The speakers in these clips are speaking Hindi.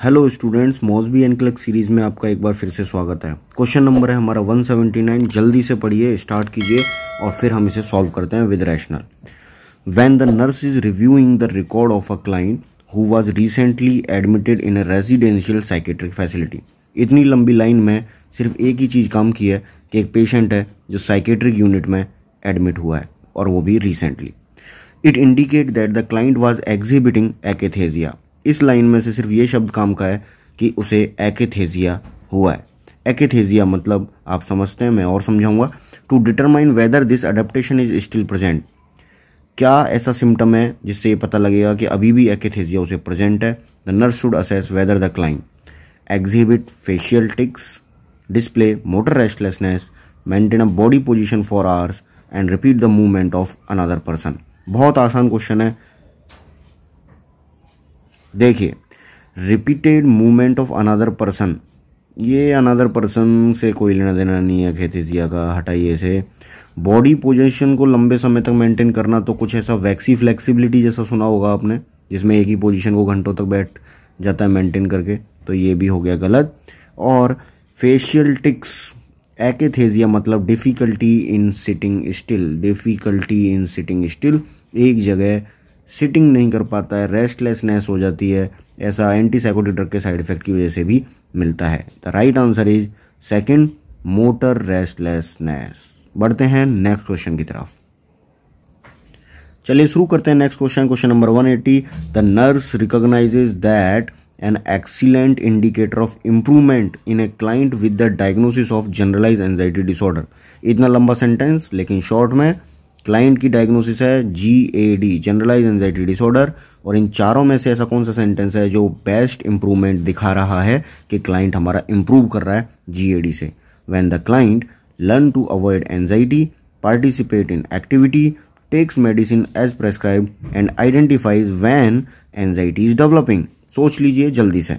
हेलो स्टूडेंट्स मोजबी एंड क्लक सीरीज में आपका एक बार फिर से स्वागत है क्वेश्चन नंबर है हमारा 179 जल्दी से पढ़िए स्टार्ट कीजिए और फिर हम इसे सॉल्व करते हैं with rationale when the nurse is reviewing the record of a client who was recently admitted in a residential psychiatric facility इतनी लंबी लाइन में सिर्फ एक ही चीज़ काम की है कि एक पेशेंट है जो साइकेट्रिक यूनिट में एडमिट हुआ है और वो भी recently it indicate that the client was exhibiting akathisia इस लाइन में से सिर्फ ये शब्द काम का है कि उसे एकेथेजिया हुआ है एकेथेजिया मतलब आप समझते हैं मैं और समझाऊंगा to determine whether this adaptation is still present क्या ऐसा सिम्टम है जिससे ये पता लगेगा कि अभी भी एकेथेजिया उसे प्रेजेंट है the nurse should assess whether the client exhibit facial tics display motor restlessness maintain a body position for hours and repeat the movement of another person बहुत आसान क्वेश्चन है देखिए repeated movement of another person ये अनदर पर्सन से कोई लेना देना नहीं है खेतीसिया का हटाइए से बॉडी पोजीशन को लंबे समय तक मेंटेन करना तो कुछ ऐसा वैक्सी फ्लेक्सिबिलिटी जैसा सुना होगा आपने जिसमें एक ही पोजीशन को घंटों तक बैठ जाता है मेंटेन करके तो ये भी हो गया गलत और फेशियल टिक्स एकेथेजिया मतलब difficulty in sitting still difficulty in sitting still एक जगह सिटिंग नहीं कर पाता है रेस्टलेसनेस हो जाती है ऐसा एंटीसाइकोटिक ड्रग के साइड इफेक्ट की वजह से भी मिलता है the right answer is second motor restlessness बढ़ते हैं नेक्स्ट क्वेश्चन की तरफ चलिए शुरू करते हैं next question question number 180 the nurse recognises that an excellent indicator of improvement in a client with the diagnosis of generalise anxiety disorder इतना लंबा सेंटेंस लेकिन शॉर्ट में क्लाइंट की डायग्नोसिस है G A D generalise anxiety disorder और इन चारों में से ऐसा कौन सा सेंटेंस है जो बेस्ट इंप्रूवमेंट दिखा रहा है कि क्लाइंट हमारा इंप्रूव कर रहा है जी ए डी से when the client learn to avoid anxiety participate in activity takes medicine as prescribe and identifies when anxiety is developing सोच लीजिए जल्दी से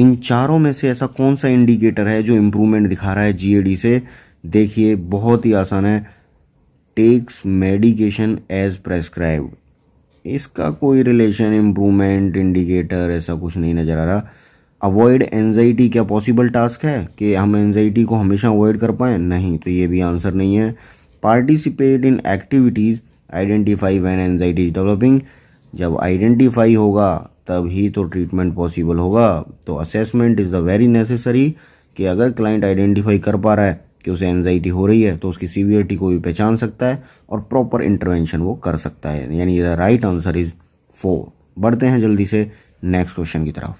इन चारों में से ऐसा कौन सा इंडिकेटर है जो इम्प्रूवमेंट दिखा रहा है जी से देखिए बहुत ही आसान है टेक्स मेडिकेशन एज प्रेस्क्राइब इसका कोई रिलेशन इम्प्रूवमेंट इंडिकेटर ऐसा कुछ नहीं नज़र आ रहा अवॉइड एनजाइटी क्या पॉसिबल टास्क है कि हम एनजाइटी को हमेशा अवॉइड कर पाए नहीं तो ये भी आंसर नहीं है participate in activities identify when anxiety is developing जब आइडेंटिफाई होगा तब ही तो ट्रीटमेंट पॉसिबल होगा तो assessment is the very necessary कि अगर क्लाइंट आइडेंटिफाई कर पा रहा है कि उसे एनजाइटी हो रही है तो उसकी सीवियरिटी को भी पहचान सकता है और प्रॉपर इंटरवेंशन वो कर सकता है यानी the right answer is four बढ़ते हैं जल्दी से नेक्स्ट क्वेश्चन की तरफ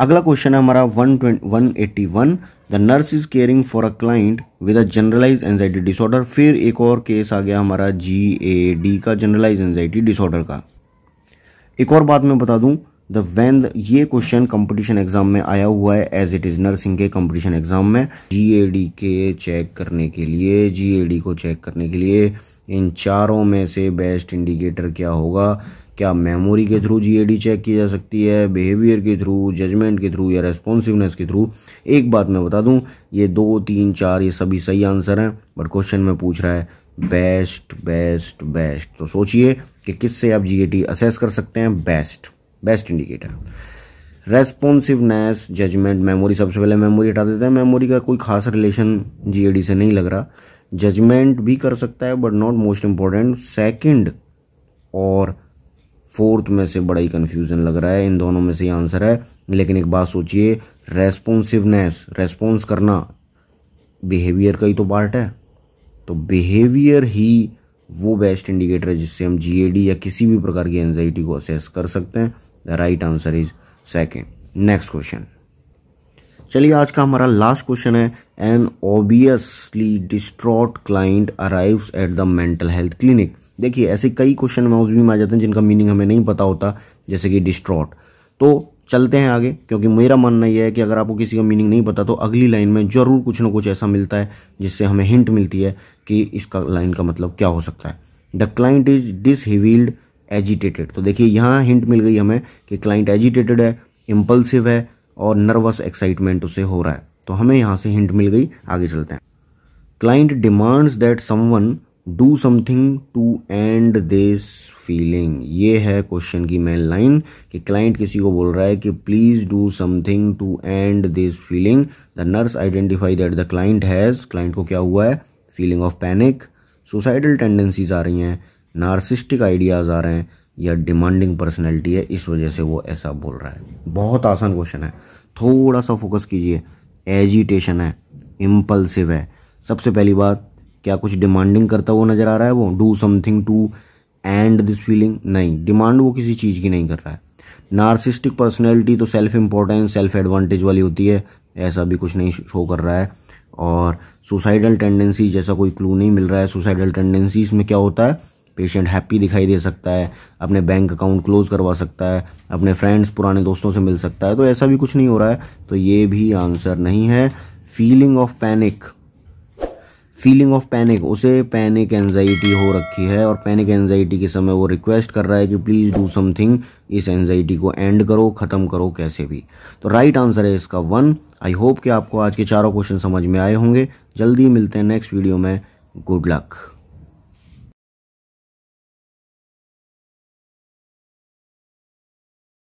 अगला क्वेश्चन है हमारा one twenty one the nurse is caring for a client with a generalise anxiety disorder फिर एक और केस आ गया हमारा जी ए डी का जनरलाइज एनजाइटी डिसऑर्डर का एक और बात मैं बता दूं द वेंद ये क्वेश्चन कंपटीशन एग्जाम में आया हुआ है एज इट इज नर्सिंग के कंपटीशन एग्जाम में जीएडी के चेक करने के लिए जीएडी को चेक करने के लिए इन चारों में से बेस्ट इंडिकेटर क्या होगा क्या मेमोरी के थ्रू जीएडी चेक की जा सकती है बिहेवियर के थ्रू जजमेंट के थ्रू या रेस्पॉन्सिवनेस के थ्रू एक बात मैं बता दूं ये दो तीन चार ये सभी सही आंसर हैं बट क्वेश्चन में पूछ रहा है बेस्ट बेस्ट बेस्ट तो सोचिए कि किससे आप जीएडी असेस कर सकते हैं best best indicator responsiveness judgement memory सबसे पहले मेमोरी हटा देते हैं मेमोरी का कोई खास रिलेशन जीएडी से नहीं लग रहा जजमेंट भी कर सकता है but not most important second और फोर्थ में से बड़ा ही कन्फ्यूजन लग रहा है इन दोनों में से ही आंसर है लेकिन एक बात सोचिए रेस्पॉन्सिवनेस रेस्पॉन्स करना बिहेवियर का ही तो पार्ट है तो बिहेवियर ही वो बेस्ट इंडिकेटर है जिससे हम जीएडी या किसी भी प्रकार की एनजाइटी को असेस कर सकते हैं the right answer is second next question चलिए आज का हमारा लास्ट क्वेश्चन है an obviously distraught client arrives at the mental health clinic देखिए ऐसे कई क्वेश्चन माउस भी में आ जाते हैं जिनका मीनिंग हमें नहीं पता होता जैसे कि डिस्ट्रॉट तो चलते हैं आगे क्योंकि मेरा मानना यह है कि अगर आपको किसी का मीनिंग नहीं पता तो अगली लाइन में ज़रूर कुछ ना कुछ ऐसा मिलता है जिससे हमें हिंट मिलती है कि इसका लाइन का मतलब क्या हो सकता है the client is dishevelled agitated तो देखिए यहाँ हिंट मिल गई हमें कि क्लाइंट एजिटेटेड है इम्पल्सिव है और नर्वस एक्साइटमेंट उसे हो रहा है तो हमें यहाँ से हिंट मिल गई आगे चलते हैं client demands that someone do something to end this feeling ये है क्वेश्चन की मेन लाइन कि क्लाइंट किसी को बोल रहा है कि please do something to end this feeling the nurse identify that the client has client को क्या हुआ है feeling of panic suicidal tendencies आ रही हैं नार्सिस्टिक आइडियाज़ आ रहे हैं या डिमांडिंग पर्सनैलिटी है इस वजह से वो ऐसा बोल रहा है बहुत आसान क्वेश्चन है थोड़ा सा फोकस कीजिए एजिटेशन है इम्पल्सिव है सबसे पहली बात क्या कुछ डिमांडिंग करता हुआ नजर आ रहा है वो do something to end this feeling नहीं डिमांड वो किसी चीज़ की नहीं कर रहा है नार्सिस्टिक पर्सनैलिटी तो सेल्फ इंपॉर्टेंस सेल्फ एडवांटेज वाली होती है ऐसा भी कुछ नहीं शो कर रहा है और सुसाइडल टेंडेंसी जैसा कोई क्लू नहीं मिल रहा है सुसाइडल टेंडेंसी में क्या होता है पेशेंट हैप्पी दिखाई दे सकता है अपने बैंक अकाउंट क्लोज करवा सकता है अपने फ्रेंड्स पुराने दोस्तों से मिल सकता है तो ऐसा भी कुछ नहीं हो रहा है तो ये भी आंसर नहीं है feeling of panic feeling of panic उसे पैनिक एनजाइटी हो रखी है और पैनिक एनजाइटी के समय वो रिक्वेस्ट कर रहा है कि प्लीज़ डू समथिंग इस एनजाइटी को एंड करो ख़त्म करो कैसे भी तो राइट आंसर है इसका वन आई होप कि आपको आज के चारों क्वेश्चन समझ में आए होंगे जल्दी मिलते हैं नेक्स्ट वीडियो में गुड लक